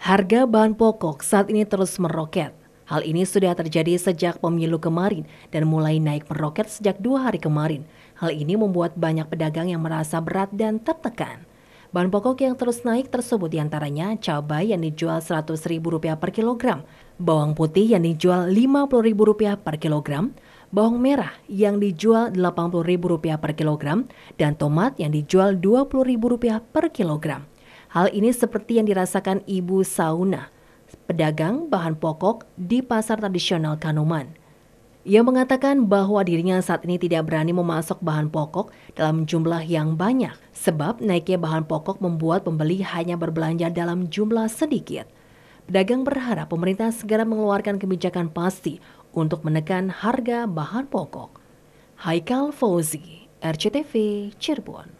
Harga bahan pokok saat ini terus meroket. Hal ini sudah terjadi sejak pemilu kemarin dan mulai naik meroket sejak dua hari kemarin. Hal ini membuat banyak pedagang yang merasa berat dan tertekan. Bahan pokok yang terus naik tersebut diantaranya cabai yang dijual Rp100.000 per kilogram, bawang putih yang dijual Rp50.000 per kilogram, bawang merah yang dijual Rp80.000 per kilogram, dan tomat yang dijual Rp20.000 per kilogram. Hal ini seperti yang dirasakan Ibu Sauna, pedagang bahan pokok di pasar tradisional Kanoman. Ia mengatakan bahwa dirinya saat ini tidak berani memasok bahan pokok dalam jumlah yang banyak, sebab naiknya bahan pokok membuat pembeli hanya berbelanja dalam jumlah sedikit. Pedagang berharap pemerintah segera mengeluarkan kebijakan pasti untuk menekan harga bahan pokok. Haikal Fauzi, RCTV, Cirebon.